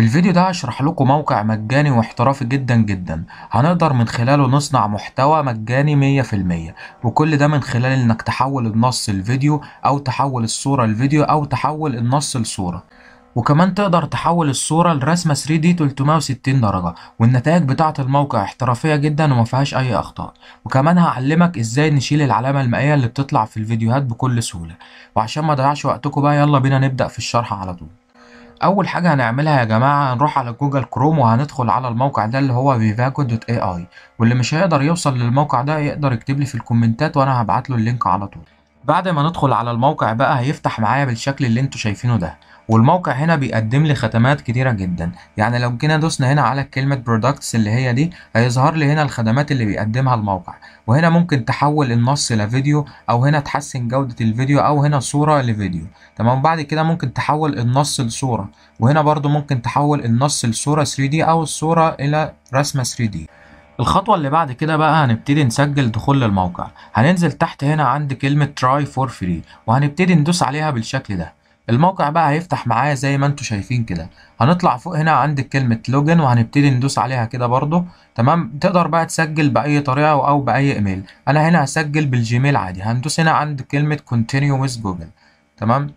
في الفيديو ده هشرح لكم موقع مجاني واحترافي جدا جدا هنقدر من خلاله نصنع محتوى مجاني مية المية وكل ده من خلال انك تحول النص لفيديو او تحول الصورة لفيديو او تحول النص لصورة وكمان تقدر تحول الصورة لرسمة 3D 360 درجة والنتائج بتاعة الموقع احترافية جدا ومفيهاش أي أخطاء وكمان هعلمك إزاي نشيل العلامة المائية اللي بتطلع في الفيديوهات بكل سهولة وعشان ما ضيعش وقتكم بقى يلا بينا نبدأ في الشرح على طول اول حاجه هنعملها يا جماعه هنروح على جوجل كروم وهندخل على الموقع ده اللي هو vivago دوت اي اي واللي مش هيقدر يوصل للموقع ده يقدر يكتب لي في الكومنتات وانا هبعت له اللينك على طول بعد ما ندخل على الموقع بقى هيفتح معايا بالشكل اللي انتوا شايفينه ده والموقع هنا بيقدم لي خدمات كتيرة جدا يعني لو جينا دوسنا هنا على كلمة برودكتس اللي هي دي هيظهر لي هنا الخدمات اللي بيقدمها الموقع وهنا ممكن تحول النص لفيديو او هنا تحسن جودة الفيديو او هنا صورة لفيديو تمام بعد كده ممكن تحول النص لصورة وهنا برضو ممكن تحول النص لصورة 3D او الصورة الى رسمة 3D الخطوة اللي بعد كده بقى هنبتدي نسجل دخول للموقع هننزل تحت هنا عند كلمة try for free وهنبتدي ندوس عليها بالشكل ده الموقع بقى هيفتح معايا زي ما انتوا شايفين كده هنطلع فوق هنا عند كلمة لوجن وهنبتدي ندوس عليها كده برضو تمام تقدر بقى تسجل بأي طريقة أو بأي إيميل أنا هنا هسجل بالجيميل عادي هندوس هنا عند كلمة continue with جوجل تمام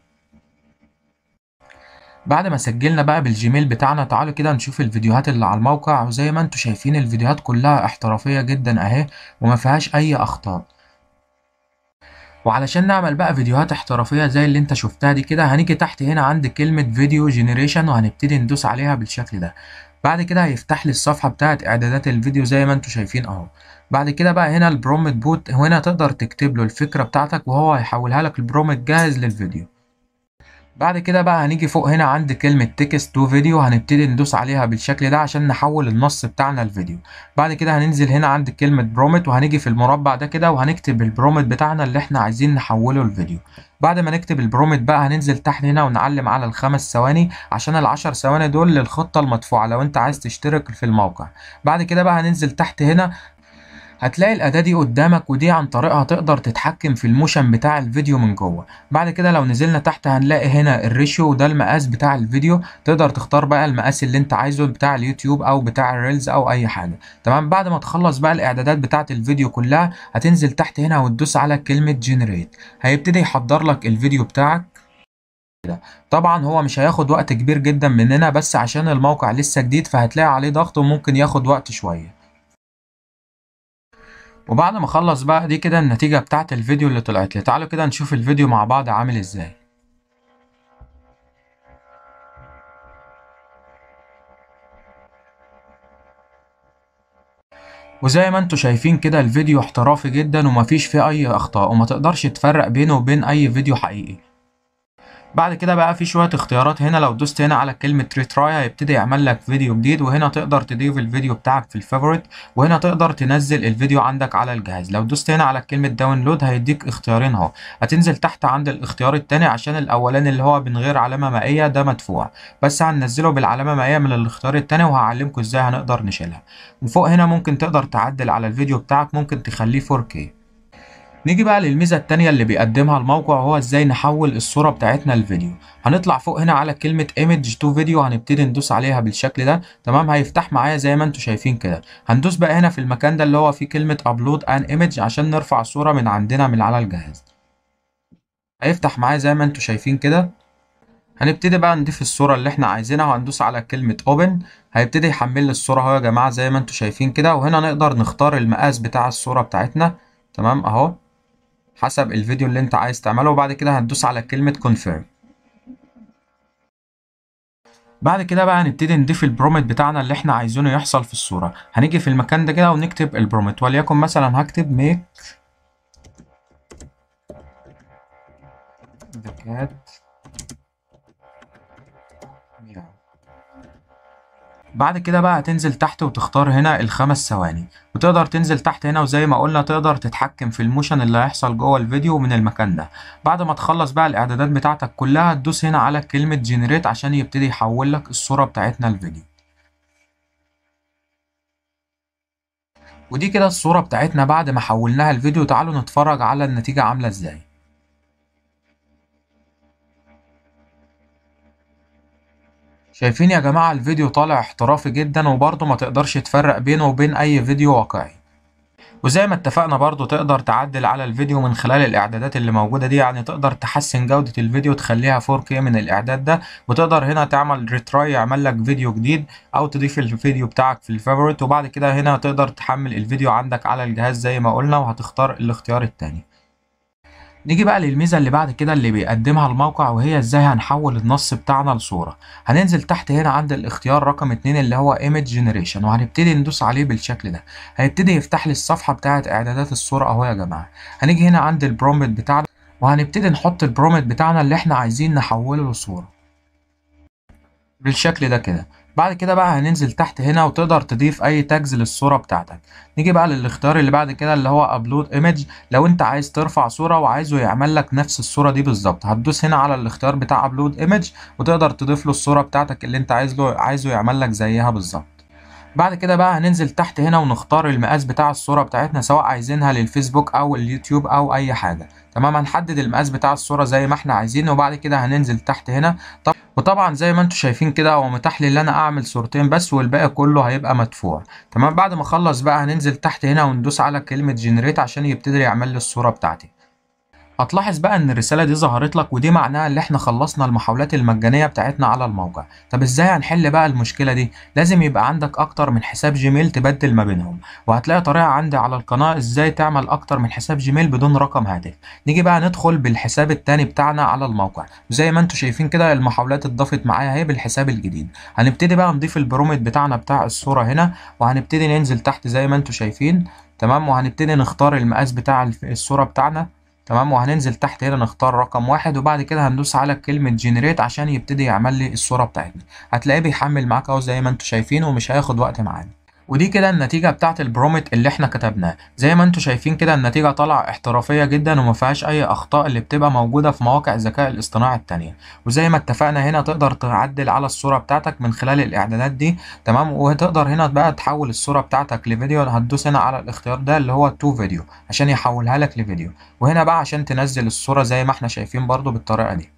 بعد ما سجلنا بقى بالجيميل بتاعنا تعالوا كده نشوف الفيديوهات اللي على الموقع وزي ما انتوا شايفين الفيديوهات كلها احترافية جدا اهي وما فيهاش اي اخطاء وعلشان نعمل بقى فيديوهات احترافية زي اللي انت شفتها دي كده هنيجي تحت هنا عند كلمة فيديو جينيريشن وهنبتدي ندوس عليها بالشكل ده بعد كده هيفتح لي الصفحة بتاعت اعدادات الفيديو زي ما انتم شايفين اهو بعد كده بقى هنا البرومت بوت هنا تقدر تكتب له الفكرة بتاعتك وهو هيحولها لك البرومت جاهز للفيديو بعد كده بقى هنيجي فوق هنا عند كلمة تكست تو فيديو هنبتدي ندوس عليها بالشكل ده عشان نحول النص بتاعنا لفيديو بعد كده هننزل هنا عند كلمة برومت وهنيجي في المربع ده كده وهنكتب البرومت بتاعنا اللي احنا عايزين نحوله لفيديو بعد ما نكتب البرومت بقى هننزل تحت هنا ونعلم على الخمس ثواني عشان العشر ثواني دول للخطة المدفوعة لو انت عايز تشترك في الموقع بعد كده بقى هننزل تحت هنا هتلاقي الأداة دي قدامك ودي عن طريقها تقدر تتحكم في الموشن بتاع الفيديو من جوه بعد كده لو نزلنا تحت هنلاقي هنا الريشيو وده المقاس بتاع الفيديو تقدر تختار بقى المقاس اللي انت عايزه بتاع اليوتيوب او بتاع الريلز او اي حاجة تمام بعد ما تخلص بقى الاعدادات بتاعة الفيديو كلها هتنزل تحت هنا وتدوس على كلمة جنريت هيبتدي يحضر لك الفيديو بتاعك كده طبعا هو مش هياخد وقت كبير جدا مننا بس عشان الموقع لسه جديد فهتلاقي عليه ضغط وممكن ياخد وقت شويه وبعد ما اخلص بقى دي كده النتيجة بتاعة الفيديو اللي طلعت لي تعالوا كده نشوف الفيديو مع بعض عامل ازاي وزي ما انتوا شايفين كده الفيديو احترافي جدا ومفيش فيه اي اخطاء وما تقدرش تفرق بينه وبين اي فيديو حقيقي بعد كده بقى في شويه اختيارات هنا لو دوست هنا على كلمه ريتراي هيبتدي يعمل لك فيديو جديد وهنا تقدر تضيف الفيديو بتاعك في الفيفوريت وهنا تقدر تنزل الفيديو عندك على الجهاز لو دوست هنا على كلمه داونلود هيديك اختيارين اهو هتنزل تحت عند الاختيار الثاني عشان الاولاني اللي هو من غير علامه مائيه ده مدفوع بس هننزله بالعلامه مائيه من الاختيار الثاني وهعلمكم ازاي هنقدر نشيلها وفوق هنا ممكن تقدر تعدل على الفيديو بتاعك ممكن تخليه 4K نيجي بقى للميزة التانية اللي بيقدمها الموقع هو ازاي نحول الصورة بتاعتنا لفيديو هنطلع فوق هنا على كلمة image to video هنبتدي ندوس عليها بالشكل ده تمام هيفتح معايا زي ما انتوا شايفين كده هندوس بقى هنا في المكان ده اللي هو فيه كلمة upload an image عشان نرفع الصورة من عندنا من على الجهاز هيفتح معايا زي ما انتوا شايفين كده هنبتدي بقى نضيف الصورة اللي احنا عايزينها وهندوس على كلمة open هيبتدي يحمل لي الصورة اهو يا جماعة زي ما انتوا شايفين كده وهنا نقدر نختار المقاس بتاع الصورة بتاعتنا تمام اهو حسب الفيديو اللي انت عايز تعمله وبعد كده هتدوس على كلمة confirm بعد كده بقى هنبتدي نضيف البرومت بتاعنا اللي احنا عايزينه يحصل في الصورة هنيجي في المكان ده كده ونكتب البرومت وليكن مثلا هكتب make the cat meow بعد كده بقى هتنزل تحت وتختار هنا الخمس ثواني وتقدر تنزل تحت هنا وزي ما قلنا تقدر تتحكم في الموشن اللي هيحصل جوه الفيديو من المكان ده بعد ما تخلص بقى الاعدادات بتاعتك كلها تدوس هنا على كلمة جنريت عشان يبتدي يحول لك الصورة بتاعتنا الفيديو ودي كده الصورة بتاعتنا بعد ما حولناها الفيديو تعالوا نتفرج على النتيجة عاملة ازاي شايفين يا جماعة الفيديو طالع احترافي جدا وبرضه ما تقدرش تفرق بينه وبين اي فيديو واقعي وزي ما اتفقنا برضه تقدر تعدل على الفيديو من خلال الاعدادات اللي موجودة دي يعني تقدر تحسن جودة الفيديو تخليها 4K من الاعداد ده وتقدر هنا تعمل ريتراي يعمل لك فيديو جديد او تضيف الفيديو بتاعك في الفيفوريت وبعد كده هنا تقدر تحمل الفيديو عندك على الجهاز زي ما قلنا وهتختار الاختيار التاني نيجي بقى للميزة اللي بعد كده اللي بيقدمها الموقع وهي ازاي هنحول النص بتاعنا لصورة هننزل تحت هنا عند الاختيار رقم اتنين اللي هو image generation وهنبتدي ندوس عليه بالشكل ده هيبتدي يفتح لي الصفحة بتاعة اعدادات الصورة اهو يا جماعة هنيجي هنا عند البرومبت بتاعنا وهنبتدي نحط البرومت بتاعنا اللي احنا عايزين نحوله لصورة بالشكل ده كده بعد كده بقى هننزل تحت هنا وتقدر تضيف اي تاجز للصوره بتاعتك نيجي بقى للاختيار اللي بعد كده اللي هو ابلود ايمج لو انت عايز ترفع صوره وعايزه يعمل لك نفس الصوره دي بالظبط هتدوس هنا على الاختيار بتاع ابلود ايمج وتقدر تضيف له الصوره بتاعتك اللي انت عايز له عايزه يعمل لك زيها بالظبط بعد كده بقى هننزل تحت هنا ونختار المقاس بتاع الصورة بتاعتنا سواء عايزينها للفيسبوك او اليوتيوب او اي حاجة تمام هنحدد المقاس بتاع الصورة زي ما احنا عايزين وبعد كده هننزل تحت هنا طب وطبعا زي ما انتم شايفين كده هو متاح لي ان انا اعمل صورتين بس والباقي كله هيبقى مدفوع تمام بعد ما اخلص بقى هننزل تحت هنا وندوس على كلمة جنريت عشان يبتدي يعمل لي الصورة بتاعتي هتلاحظ بقى ان الرساله دي ظهرت لك ودي معناها ان احنا خلصنا المحاولات المجانيه بتاعتنا على الموقع طب ازاي هنحل بقى المشكله دي لازم يبقى عندك اكتر من حساب جيميل تبدل ما بينهم وهتلاقي طريقه عندي على القناه ازاي تعمل اكتر من حساب جيميل بدون رقم هاتف نيجي بقى ندخل بالحساب التاني بتاعنا على الموقع زي ما انتم شايفين كده المحاولات اتضافت معايا اهي بالحساب الجديد هنبتدي بقى نضيف البرومت بتاعنا بتاع الصوره هنا وهنبتدي ننزل تحت زي ما انتم شايفين تمام وهنبتدي نختار المقاس بتاع الصوره بتاعنا تمام وهننزل تحت هنا نختار رقم واحد وبعد كده هندوس على كلمة جنريت عشان يبتدي يعمل لي الصورة بتاعتنا هتلاقيه بيحمل معاك اهو زي ما انتوا شايفين ومش هياخد وقت معانا ودي كده النتيجة بتاعت البرومت اللي احنا كتبناه زي ما انتوا شايفين كده النتيجة طالعة احترافية جدا وما فيهاش اي اخطاء اللي بتبقى موجودة في مواقع الذكاء الاصطناعي التانية وزي ما اتفقنا هنا تقدر تعدل على الصورة بتاعتك من خلال الاعدادات دي تمام وتقدر هنا بقى تحول الصورة بتاعتك لفيديو هتدوس هنا على الاختيار ده اللي هو تو فيديو عشان يحولها لك لفيديو وهنا بقى عشان تنزل الصورة زي ما احنا شايفين برضو بالطريقة دي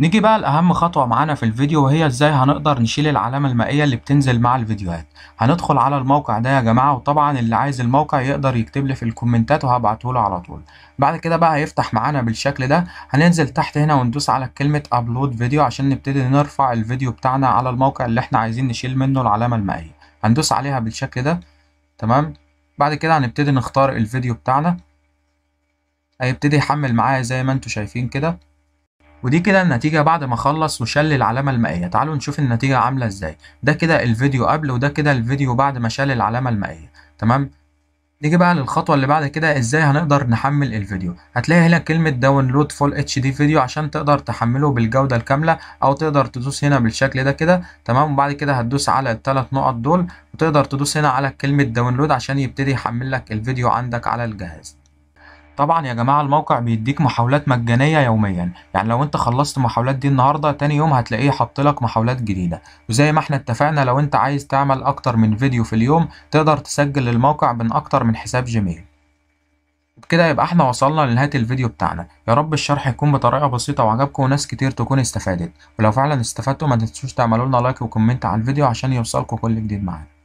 نيجي بقى لأهم خطوة معانا في الفيديو وهي ازاي هنقدر نشيل العلامة المائية اللي بتنزل مع الفيديوهات هندخل على الموقع ده يا جماعة وطبعا اللي عايز الموقع يقدر يكتب لي في الكومنتات وهبعته له على طول بعد كده بقى هيفتح معانا بالشكل ده هننزل تحت هنا وندوس على كلمة ابلود فيديو عشان نبتدي نرفع الفيديو بتاعنا على الموقع اللي احنا عايزين نشيل منه العلامة المائية هندوس عليها بالشكل ده تمام بعد كده هنبتدي نختار الفيديو بتاعنا هيبتدي يحمل معايا زي ما انتوا شايفين كده ودي كده النتيجة بعد ما خلص وشل العلامة المائية تعالوا نشوف النتيجة عاملة ازاي ده كده الفيديو قبل وده كده الفيديو بعد ما شل العلامة المائية تمام نيجي بقى للخطوة اللي بعد كده ازاي هنقدر نحمل الفيديو هتلاقي هنا كلمة داونلود فول اتش دي فيديو عشان تقدر تحمله بالجودة الكاملة او تقدر تدوس هنا بالشكل ده كده تمام وبعد كده هتدوس على الثلاث نقط دول وتقدر تدوس هنا على كلمة داونلود عشان يبتدي يحمل لك الفيديو عندك على الجهاز طبعا يا جماعة الموقع بيديك محاولات مجانية يوميا يعني لو انت خلصت محاولات دي النهاردة تاني يوم هتلاقيه لك محاولات جديدة وزي ما احنا اتفقنا لو انت عايز تعمل اكتر من فيديو في اليوم تقدر تسجل الموقع من اكتر من حساب جيميل بكده يبقى احنا وصلنا لنهاية الفيديو بتاعنا يا رب الشرح يكون بطريقة بسيطة وعجبكم وناس كتير تكون استفادت ولو فعلا استفدتوا ما تنسوش تعملوا لنا لايك وكومنت على الفيديو عشان يوصلكم كل جديد معانا